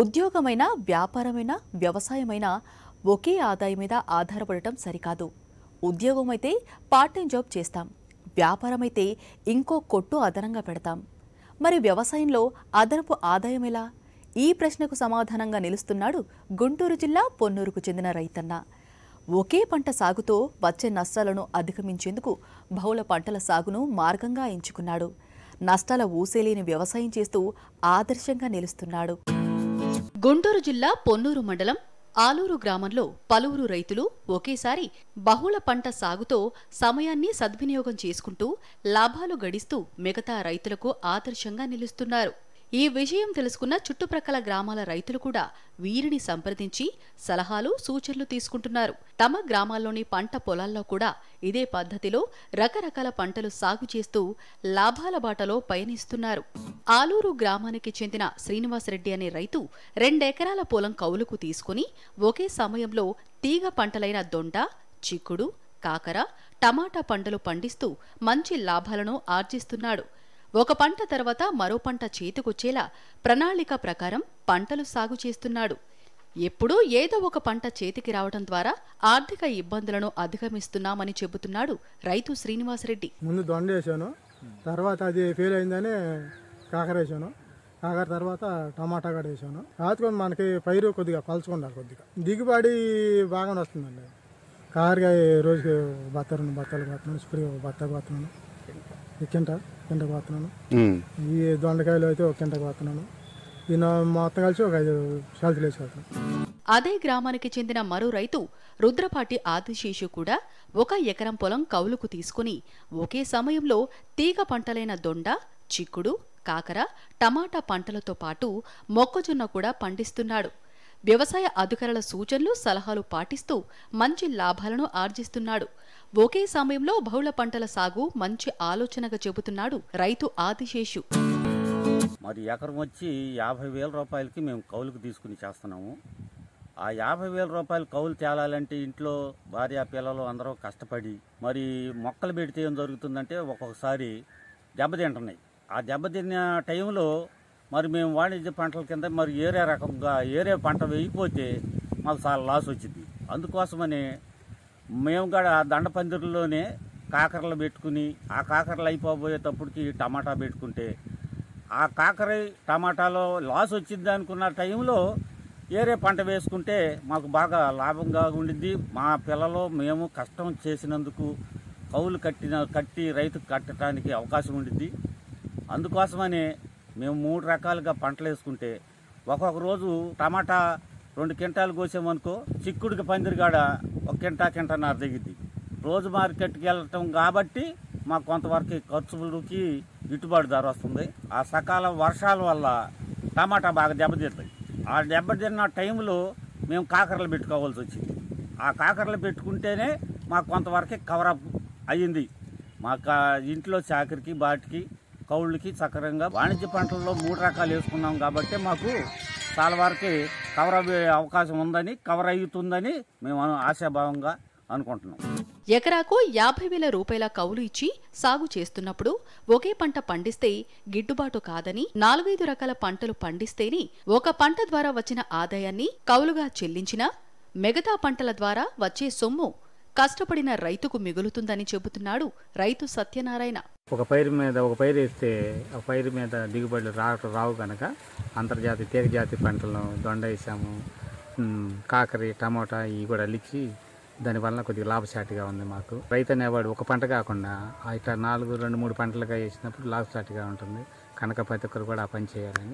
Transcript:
ఉద్యోగమైన వ్యాపారమైన వ్యవసాయమైన ఒకే ఆదాయం మీద ఆధారపడటం సరికాదు ఉద్యోగం అయితే పార్ట్ టైం జాబ్ చేస్తాం వ్యాపారమైతే ఇంకో కొట్టు అదనంగా పెడతాం మరి వ్యవసాయంలో అదనపు ఆదాయం ఎలా ఈ ప్రశ్నకు సమాధానంగా నిలుస్తున్నాడు గుంటూరు జిల్లా పొన్నూరుకు చెందిన రైతన్న ఒకే పంట సాగుతో వచ్చే నష్టాలను అధిగమించేందుకు బహుళ పంటల సాగును మార్గంగా ఎంచుకున్నాడు నష్టాల ఊసేలేని వ్యవసాయం చేస్తూ ఆదర్శంగా నిలుస్తున్నాడు గుంటూరు జిల్లా పొన్నూరు మండలం ఆలూరు గ్రామంలో పలువురు రైతులు ఒకేసారి బహుళ పంట సాగుతో సమయాన్ని సద్వినియోగం చేసుకుంటూ లాభాలు గడిస్తూ మిగతా రైతులకు ఆదర్శంగా నిలుస్తున్నారు ఈ విషయం తెలుసుకున్న చుట్టుప్రక్కల గ్రామాల రైతులు కూడా వీరిని సంప్రదించి సలహాలు సూచనలు తీసుకుంటున్నారు తమ గ్రామాల్లోని పంట పొలాల్లో కూడా ఇదే పద్ధతిలో రకరకాల పంటలు సాగు చేస్తూ లాభాల బాటలో పయనిస్తున్నారు ఆలూరు గ్రామానికి చెందిన శ్రీనివాసరెడ్డి అనే రైతు రెండెకరాల పొలం కౌలుకు తీసుకుని ఒకే సమయంలో తీగ పంటలైన దొండ చిక్కుడు కాకర టమాటా పంటలు పండిస్తూ మంచి లాభాలను ఆర్జిస్తున్నాడు ఒక పంట తర్వాత మరో పంట చేతికొచ్చేలా ప్రణాళిక ప్రకారం పంటలు సాగు చేస్తున్నాడు ఎప్పుడూ ఏదో ఒక పంట చేతికి రావడం ద్వారా ఆర్థిక ఇబ్బందులను అధిగమిస్తున్నామని చెబుతున్నాడు రైతు శ్రీనివాసరెడ్డి ముందు దొండేశాను తర్వాత అది ఫెయిల్ అయిందని కాకర వేసాను కాకర తర్వాత టమాటా కూడా వేసాను రాత్రికొని మనకి పైరు కొద్దిగా పలుచుకున్నారు కొద్దిగా దిగుబడి బాగానే వస్తుందండి కాకరకాయ రోజుకి బత్త రెండు బత్తాలు పోతున్నాను స్ప్రే బత్త పోతున్నాను కింట కింటకు పోతున్నాను ఈ దొండకాయలు అయితే ఒక కింటకు పోతున్నాను మొత్తం కలిసి ఒక ఐదు షెల్తులు వేసుకెళ్తాను అదే గ్రామానికి చెందిన మరో రైతు రుద్రపాటి ఆదిశేషు కూడా ఒక ఎకరం పొలం కౌలుకు తీసుకుని ఒకే సమయంలో తీగ పంటలైన దొండ చిక్కుడు కాకర టమాటా పంటలతో పాటు మొక్కజొన్న కూడా పండిస్తున్నాడు వ్యవసాయ అధికారుల సూచనలు సలహాలు పాటిస్తూ మంచి లాభాలను ఆర్జిస్తున్నాడు ఒకే సమయంలో బహుళ పంటల సాగు మంచి ఆలోచనగా చెబుతున్నాడు రైతు ఆదిశేషు మరి ఎకరం వచ్చి యాభై వేల రూపాయలకి మేము కౌలుకు తీసుకుని చేస్తున్నాము ఆ యాభై వేల రూపాయలు కౌలు తేలాలంటే ఇంట్లో భార్య పిల్లలు అందరూ కష్టపడి మరి మొక్కలు పెడితే ఏం జరుగుతుందంటే ఒక్కొక్కసారి దెబ్బతింటున్నాయి ఆ దెబ్బతిన్న టైంలో మరి మేము వాణిజ్య పంటల కింద మరి ఏరే రకంగా ఏరే పంట వేయిపోతే మాకు చాలా లాస్ వచ్చింది అందుకోసమని మేము కూడా దండ పందిరిలోనే కాకరలు పెట్టుకుని ఆ కాకరలు అయిపోబోయేటప్పటికి టమాటా పెట్టుకుంటే ఆ కాకర టమాటాలో లాస్ వచ్చింది అనుకున్న టైంలో ఏరే పంట వేసుకుంటే మాకు బాగా లాభంగా ఉండింది మా పిల్లలు మేము కష్టం చేసినందుకు కౌలు కట్టిన కట్టి రైతుకు కట్టడానికి అవకాశం ఉండింది అందుకోసమనే మేము మూడు రకాలుగా పంటలు వేసుకుంటే ఒక్కొక్క రోజు టమాటా రెండు క్వింటాలు కోసామనుకో చిక్కుడికి పందిరిగాడ ఒక కింటా కింటన్నర దిగిద్ది రోజు మార్కెట్కి వెళ్ళటం కాబట్టి మాకు కొంతవరకు ఖర్చులకి గిట్టుబాటు ధర వస్తుంది ఆ సకాల వర్షాల వల్ల టమాటా బాగా దెబ్బతింది ఆ దెబ్బతిన్న టైంలో మేము కాకరలు పెట్టుకోవాల్సి వచ్చింది ఆ కాకరలు పెట్టుకుంటేనే మాకు కొంతవరకు కవరప్ అయ్యింది మాకు ఇంట్లో చాకరికి బాటికి కౌళ్ళకి సక్రంగా వాణిజ్య పంటల్లో మూడు రకాలు వేసుకున్నాం కాబట్టి మాకు చాలా వరకు కవర్ అయ్యే అవకాశం ఉందని కవర్ అవుతుందని మేము ఆశాభావంగా అనుకుంటున్నాం ఎకరాకు యాభై వేల రూపాయల కౌలు ఇచ్చి సాగు చేస్తున్నప్పుడు ఒకే పంట పండిస్తే గిట్టుబాటు కాదని నాలుగైదు రకాల పంటలు పండిస్తేనే ఒక పంట ద్వారా వచ్చిన ఆదాయాన్ని కౌలుగా చెల్లించినా మిగతా పంటల ద్వారా వచ్చే సొమ్ము కష్టపడిన రైతుకు మిగులుతుందని చెబుతున్నాడు రైతు సత్యనారాయణ ఒక పైరు మీద ఒక పైరు వేస్తే ఆ పైరు మీద దిగుబడులు రావటం రావు కనుక అంతర్జాతీయ తీగ జాతి పంటలను దొండ వేసాము కాకరి టమోటా ఇవి కూడా అల్లించి దానివల్ల కొద్దిగా లాభసాటిగా ఉంది మాకు రైతు అనేవాడు ఒక పంట కాకుండా ఇట్లా నాలుగు రెండు మూడు పంటలుగా వేసినప్పుడు లాభసాటిగా ఉంటుంది కనుక ప్రతి ఒక్కరు కూడా ఆ పని చేయాలని